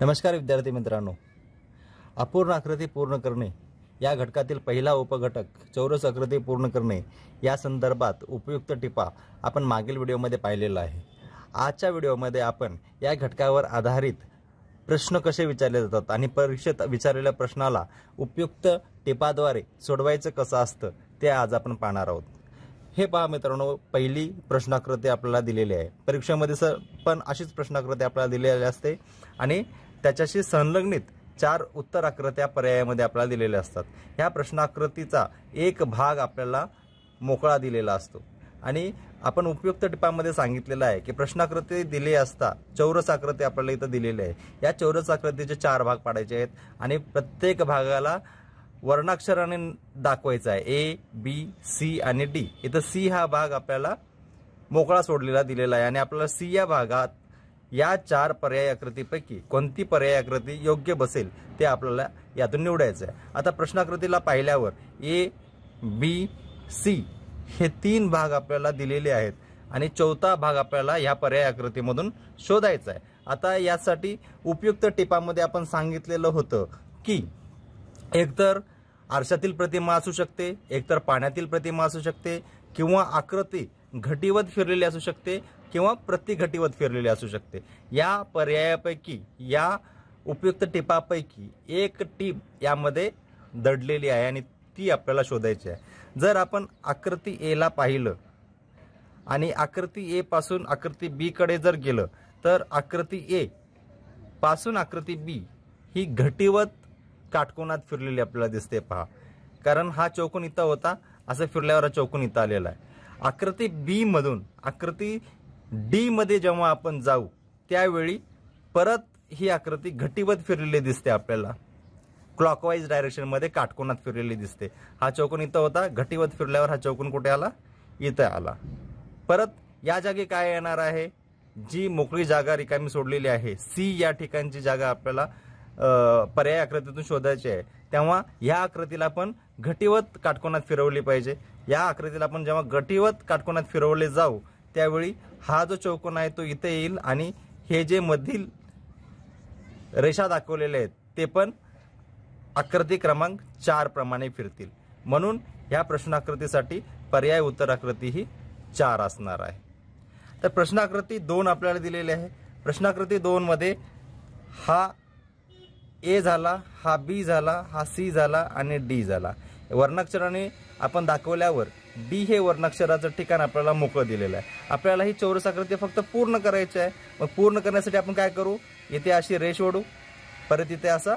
नमस्कार विद्यार्थी मित्रांनो अपूर्ण आकृती पूर्ण करणे या घटकातील पहिला उपघटक चौरस आकृती पूर्ण करणे या संदर्भात उपयुक्त टिपा आपण मागील व्हिडिओमध्ये पाहिलेला आहे आजच्या व्हिडिओमध्ये आपण या घटकावर आधारित प्रश्न कसे विचारले जातात आणि परीक्षेत विचारलेल्या प्रश्नाला उपयुक्त टिपाद्वारे सोडवायचं कसं असतं ते आज आपण पाहणार आहोत हे पहा मित्रांनो पहिली प्रश्नाकृती आपल्याला दिलेली आहे परीक्षेमध्ये सर पण अशीच प्रश्नाकृती आपल्याला दिलेली असते आणि त्याच्याशी संलग्नित चार उत्तर आकृत्या पर्यायामध्ये आपल्याला दिलेल्या असतात ह्या प्रश्नाकृतीचा एक भाग आपल्याला मोकळा दिलेला असतो आणि आपण उपयुक्त टिपामध्ये सांगितलेलं आहे की प्रश्नाकृती दिली असता चौरस आकृती आपल्याला इथं दिलेली आहे या चौरस आकृतीचे चार भाग पाडायचे आहेत आणि प्रत्येक भागाला वर्णाक्षराने दाखवायचा आहे ए बी सी आणि डी इथं सी हा भाग आपल्याला मोकळा सोडलेला दिलेला आहे आणि आपल्याला सी या भागात या चार पर्याय आकृतीपैकी कोणती पर्याय आकृती योग्य बसेल ते आपल्याला यातून निवडायचं आहे आता प्रश्नाकृतीला पाहिल्यावर ए बी सी हे तीन भाग आपल्याला दिलेले आहेत आणि चौथा भाग आपल्याला ह्या पर्याय आकृतीमधून शोधायचा आहे आता यासाठी उपयुक्त टिपामध्ये आपण सांगितलेलं होतं की एकतर आरशातील प्रतिमा असू शकते एकतर पाण्यातील प्रतिमा असू शकते किंवा आकृती घटीवत फिरलेली असू शकते किंवा प्रतिघटीवत फिरलेली असू शकते या पर्यायापैकी या उपयुक्त टिपापैकी एक टीप यामध्ये दडलेली आहे आणि ती आपल्याला शोधायची आहे जर आपण आकृती एला पाहिलं आणि आकृती ए पासून आकृती बीकडे जर गेलं तर आकृती ए पासून आकृती बी ही घटीवत काटकोनात फिरलेली आपल्याला दिसते पहा कारण हा चौकोन इथं होता असं फिरल्यावर हा चौकोन इथं आलेला आहे आकृती बी मधून आकृती डी मध्ये जेव्हा आपण जाऊ त्यावेळी परत ही आकृती घटीवत फिरलेली दिसते आपल्याला क्लॉकवाईज डायरेक्शनमध्ये काटकोनात फिरलेली दिसते हा चौकोन इथं होता घटीवत फिरल्यावर हा चौकोन कुठे आला इथं आला परत या जागी काय येणार आहे जी मोकळी जागा रिकामी सोडलेली आहे सी या ठिकाणची जागा आपल्याला पर्याय आकृतीतून शोधायचे आहे तेव्हा या आकृतीला आपण घटीवत काटकोनात फिरवली पाहिजे या आकृतीला आपण जेव्हा घटीवत काटकोनात फिरवले जाऊ त्यावेळी हा जो चौकोन आहे तो इथे येईल आणि हे जे मधील रेषा दाखवलेले आहेत ते पण आकृती क्रमांक चार प्रमाणे फिरतील म्हणून ह्या प्रश्नाकृतीसाठी पर्याय उत्तर आकृती ही चार असणार आहे तर प्रश्नाकृती दोन आपल्याला दिलेली आहे प्रश्नाकृती दोनमध्ये हा ए झाला हा बी झाला हा सी झाला आणि डी झाला वर्णाक्षराने आपण दाखवल्यावर डी हे वर्णाक्षराचं ठिकाण आपल्याला मोकळं दिलेलं आहे आपल्याला ही चौरस आकृती फक्त पूर्ण करायची आहे मग पूर्ण करण्यासाठी आपण काय करू इथे अशी रेष ओढू परत इथे असा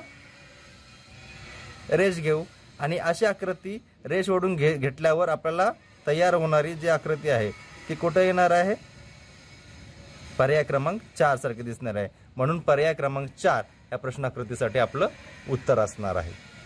रेष घेऊ आणि अशी आकृती रेष ओढून घे घेतल्यावर आपल्याला तयार होणारी जी आकृती आहे ती कुठं येणार आहे पर्याय क्रमांक चार सारखी दिसणार आहे म्हणून पर्याय क्रमांक चार या प्रश्नाकृतीसाठी आपलं उत्तर असणार आहे